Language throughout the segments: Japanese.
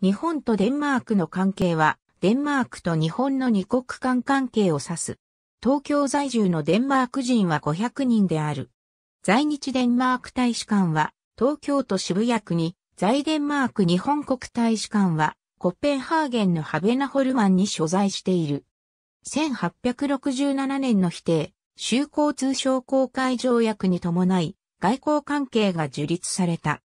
日本とデンマークの関係は、デンマークと日本の二国間関係を指す。東京在住のデンマーク人は500人である。在日デンマーク大使館は、東京都渋谷区に、在デンマーク日本国大使館は、コッペンハーゲンのハベナホルンに所在している。1867年の否定、修好通商公開条約に伴い、外交関係が樹立された。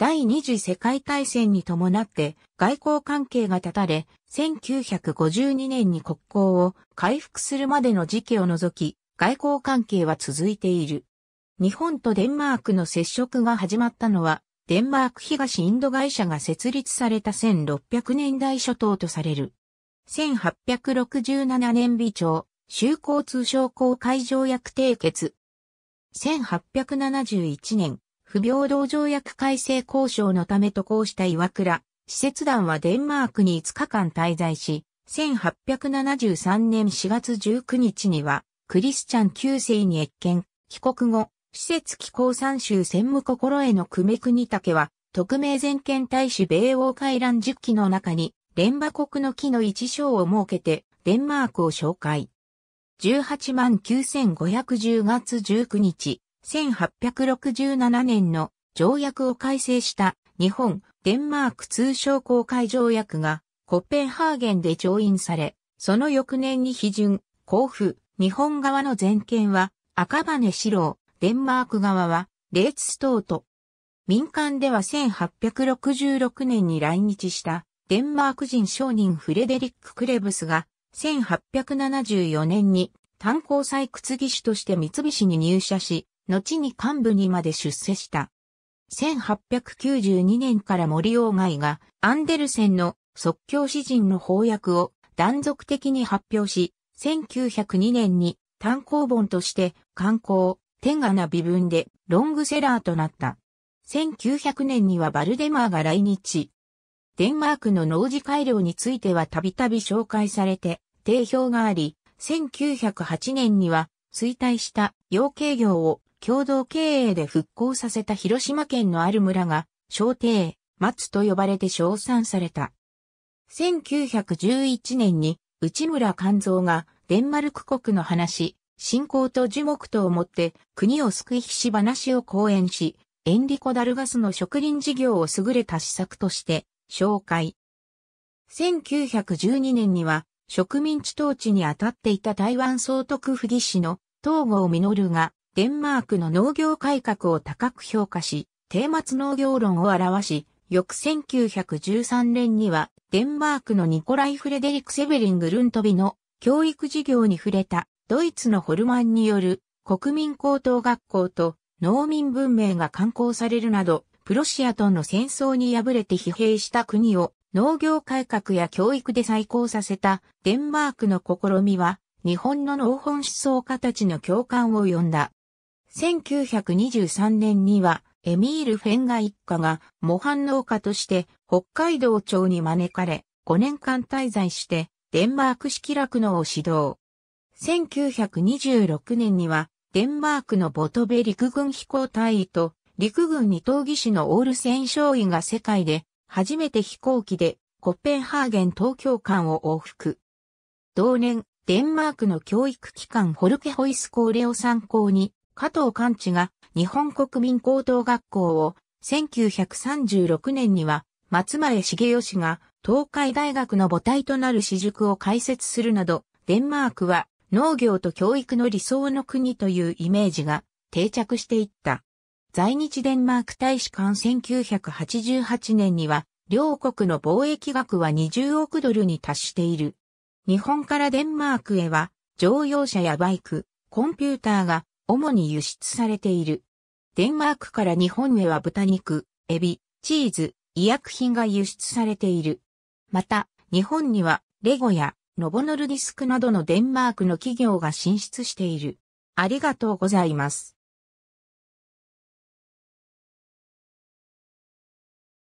第二次世界大戦に伴って外交関係が断たれ、1952年に国交を回復するまでの時期を除き、外交関係は続いている。日本とデンマークの接触が始まったのは、デンマーク東インド会社が設立された1600年代初頭とされる。1867年美朝、修好通商工会条約締結。1871年、不平等条約改正交渉のため渡航した岩倉、使節団はデンマークに5日間滞在し、1873年4月19日には、クリスチャン旧世に越見、帰国後、施設機構三州専務心への久米国武は、特命全権大使米欧海覧十0期の中に、連馬国の木の一章を設けて、デンマークを紹介。18万9510月19日、1867年の条約を改正した日本、デンマーク通商公開条約がコッペンハーゲンで調印され、その翌年に批准、交付、日本側の全権は赤羽四郎、デンマーク側はレーツストート。民間では1866年に来日したデンマーク人商人フレデリック・クレブスが1874年に炭鉱採掘技師として三菱に入社し、後に幹部にまで出世した。1892年から森鴎外がアンデルセンの即興詩人の翻訳を断続的に発表し、1902年に単行本として刊行、天下な微文でロングセラーとなった。1900年にはバルデマーが来日。デンマークの農事改良についてはたびたび紹介されて、定評があり、1908年には衰退した養鶏業を共同経営で復興させた広島県のある村が、小帝、松と呼ばれて称賛された。1911年に内村勘蔵がデンマルク国の話、信仰と樹木とをもって国を救いし話を講演し、エンリコ・ダルガスの植林事業を優れた施策として紹介。1912年には植民地統治に当たっていた台湾総督府技士の東郷実がデンマークの農業改革を高く評価し、定末農業論を表し、翌1913年には、デンマークのニコライ・フレデリク・セベリング・ルントビの教育事業に触れた、ドイツのホルマンによる国民高等学校と農民文明が刊行されるなど、プロシアとの戦争に敗れて疲弊した国を農業改革や教育で再興させたデンマークの試みは、日本の農本思想家たちの共感を呼んだ。1923年には、エミール・フェンガ一家が模範農家として北海道庁に招かれ、5年間滞在して、デンマーク式楽農を指導。1926年には、デンマークのボトベ陸軍飛行隊員と、陸軍二等技師のオール戦勝員が世界で、初めて飛行機で、コッペンハーゲン東京間を往復。同年、デンマークの教育機関ホルケホイスコーレを参考に、加藤寛治が日本国民高等学校を1936年には松前茂義が東海大学の母体となる私塾を開設するなど、デンマークは農業と教育の理想の国というイメージが定着していった。在日デンマーク大使館1988年には、両国の貿易額は20億ドルに達している。日本からデンマークへは、乗用車やバイク、コンピューターが主に輸出されている。デンマークから日本へは豚肉、エビ、チーズ、医薬品が輸出されている。また、日本にはレゴやノボノルディスクなどのデンマークの企業が進出している。ありがとうございます。